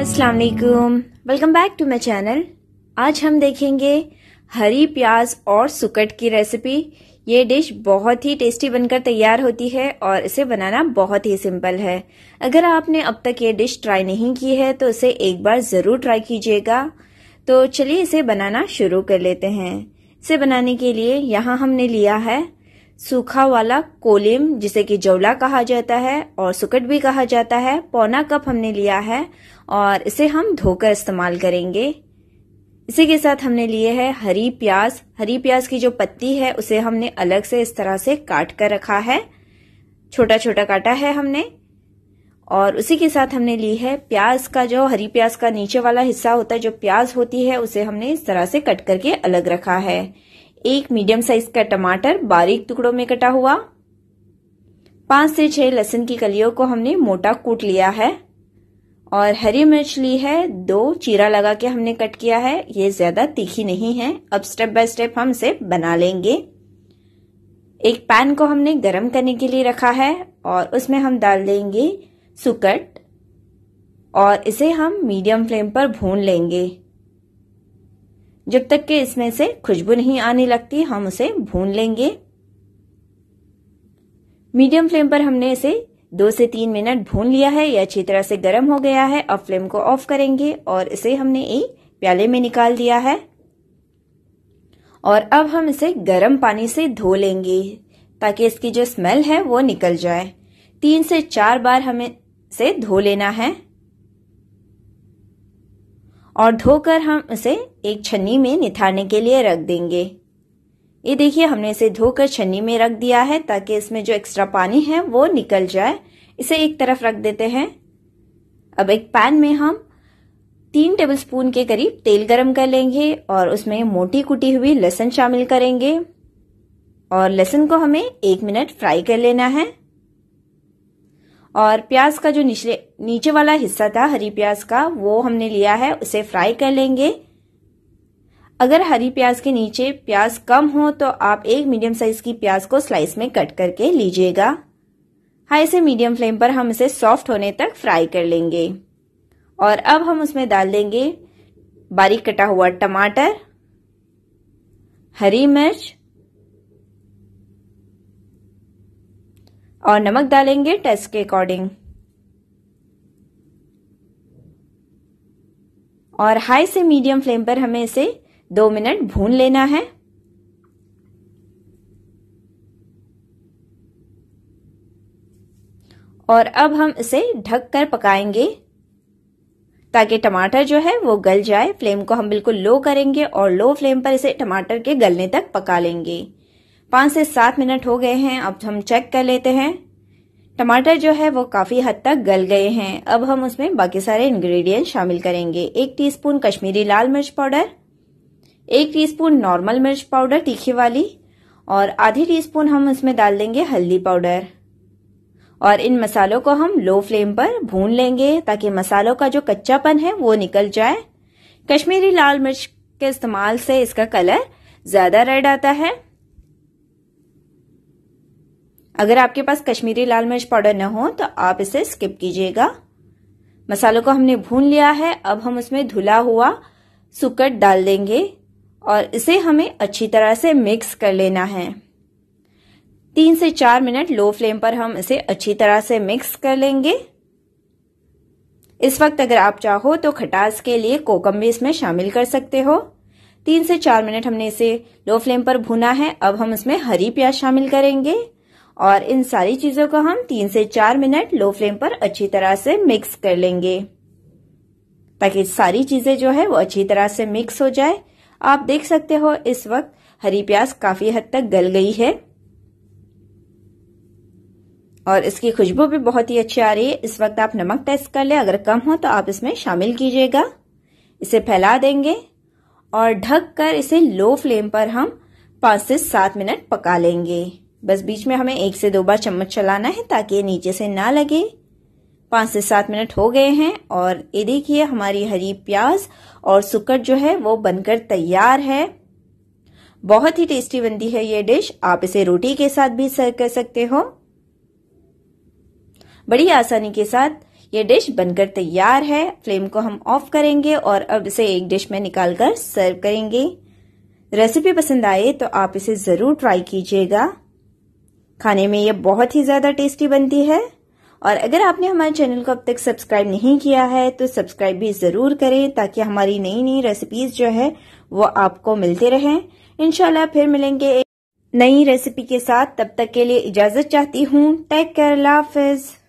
अस्सलाम वालेकुम welcome back to my channel आज हम देखेंगे हरी प्याज और सुकट की रेसिपी ये डिश बहुत ही टेस्टी बनकर तैयार होती है और इसे बनाना बहुत ही सिंपल है अगर आपने अब तक ये डिश ट्राई नहीं की है तो इसे एक बार ज़रूर ट्राई कीजिएगा तो चलिए इसे बनाना शुरू कर लेते हैं इसे बनाने के लिए यहाँ हमने लिया है सूखा वाला कोलिम जिसे कि जौला कहा जाता है और सुकट भी कहा जाता है पौना कप हमने लिया है और इसे हम धोकर इस्तेमाल करेंगे इसी के साथ हमने लिए है हरी प्याज हरी प्याज की जो पत्ती है उसे हमने अलग से इस तरह से काट कर रखा है छोटा छोटा काटा है हमने और उसी के साथ हमने ली है प्याज का जो हरी प्याज का नीचे वाला हिस्सा होता है जो प्याज होती है उसे हमने इस तरह से कट करके अलग रखा है एक मीडियम साइज का टमाटर बारीक टुकड़ों में कटा हुआ पांच से छह लहसुन की कलियों को हमने मोटा कूट लिया है और हरी मिर्च ली है दो चीरा लगा के हमने कट किया है ये ज्यादा तीखी नहीं है अब स्टेप बाय स्टेप हम इसे बना लेंगे एक पैन को हमने गरम करने के लिए रखा है और उसमें हम डाल देंगे सुकट और इसे हम मीडियम फ्लेम पर भून लेंगे जब तक कि इसमें से खुशबू नहीं आने लगती हम उसे भून लेंगे मीडियम फ्लेम पर हमने इसे दो से तीन मिनट भून लिया है यह अच्छी तरह से गर्म हो गया है अब फ्लेम को ऑफ करेंगे और इसे हमने एक प्याले में निकाल दिया है और अब हम इसे गर्म पानी से धो लेंगे ताकि इसकी जो स्मेल है वो निकल जाए तीन से चार बार हमें से धो लेना है और धोकर हम उसे एक छन्नी में निथारने के लिए रख देंगे ये देखिए हमने इसे धोकर छन्नी में रख दिया है ताकि इसमें जो एक्स्ट्रा पानी है वो निकल जाए इसे एक तरफ रख देते हैं अब एक पैन में हम तीन टेबलस्पून के करीब तेल गरम कर लेंगे और उसमें मोटी कुटी हुई लहसुन शामिल करेंगे और लहसुन को हमें एक मिनट फ्राई कर लेना है और प्याज का जो निचले नीचे वाला हिस्सा था हरी प्याज का वो हमने लिया है उसे फ्राई कर लेंगे अगर हरी प्याज के नीचे प्याज कम हो तो आप एक मीडियम साइज की प्याज को स्लाइस में कट करके लीजिएगा हाई से मीडियम फ्लेम पर हम इसे सॉफ्ट होने तक फ्राई कर लेंगे और अब हम उसमें डाल देंगे बारीक कटा हुआ टमाटर हरी मिर्च और नमक डालेंगे टेस्ट के अकॉर्डिंग और हाई से मीडियम फ्लेम पर हमें इसे दो मिनट भून लेना है और अब हम इसे ढक कर पकाएंगे ताकि टमाटर जो है वो गल जाए फ्लेम को हम बिल्कुल लो करेंगे और लो फ्लेम पर इसे टमाटर के गलने तक पका लेंगे पाँच से सात मिनट हो गए हैं अब हम चेक कर लेते हैं टमाटर जो है वो काफ़ी हद तक गल गए हैं अब हम उसमें बाकी सारे इंग्रेडिएंट शामिल करेंगे एक टीस्पून कश्मीरी लाल मिर्च पाउडर एक टीस्पून नॉर्मल मिर्च पाउडर तीखी वाली और आधी टीस्पून हम इसमें डाल देंगे हल्दी पाउडर और इन मसालों को हम लो फ्लेम पर भून लेंगे ताकि मसालों का जो कच्चापन है वो निकल जाए कश्मीरी लाल मिर्च के इस्तेमाल से इसका कलर ज़्यादा रेड आता है अगर आपके पास कश्मीरी लाल मिर्च पाउडर न हो तो आप इसे स्किप कीजिएगा मसालों को हमने भून लिया है अब हम उसमें धुला हुआ सुकट डाल देंगे और इसे हमें अच्छी तरह से मिक्स कर लेना है तीन से चार मिनट लो फ्लेम पर हम इसे अच्छी तरह से मिक्स कर लेंगे इस वक्त अगर आप चाहो तो खटास के लिए कोकम भी इसमें शामिल कर सकते हो तीन से चार मिनट हमने इसे लो फ्लेम पर भुना है अब हम इसमें हरी प्याज शामिल करेंगे और इन सारी चीजों को हम तीन से चार मिनट लो फ्लेम पर अच्छी तरह से मिक्स कर लेंगे ताकि सारी चीजें जो है वो अच्छी तरह से मिक्स हो जाए आप देख सकते हो इस वक्त हरी प्याज काफी हद तक गल गई है और इसकी खुशबू भी बहुत ही अच्छी आ रही है इस वक्त आप नमक टेस्ट कर ले अगर कम हो तो आप इसमें शामिल कीजिएगा इसे फैला देंगे और ढक कर इसे लो फ्लेम पर हम पांच से सात मिनट पका लेंगे बस बीच में हमें एक से दो बार चम्मच चलाना है ताकि ये नीचे से ना लगे पाँच से सात मिनट हो गए हैं और ये देखिए हमारी हरी प्याज और सुकट जो है वो बनकर तैयार है बहुत ही टेस्टी बनती है ये डिश आप इसे रोटी के साथ भी सर्व कर सकते हो बड़ी आसानी के साथ ये डिश बनकर तैयार है फ्लेम को हम ऑफ करेंगे और अब इसे एक डिश में निकालकर सर्व करेंगे रेसिपी पसंद आए तो आप इसे जरूर ट्राई कीजिएगा खाने में ये बहुत ही ज़्यादा टेस्टी बनती है और अगर आपने हमारे चैनल को अब तक सब्सक्राइब नहीं किया है तो सब्सक्राइब भी ज़रूर करें ताकि हमारी नई नई रेसिपीज़ जो है वो आपको मिलते रहें इनशाला फिर मिलेंगे नई रेसिपी के साथ तब तक के लिए इजाज़त चाहती हूँ टेक केयर लाफिज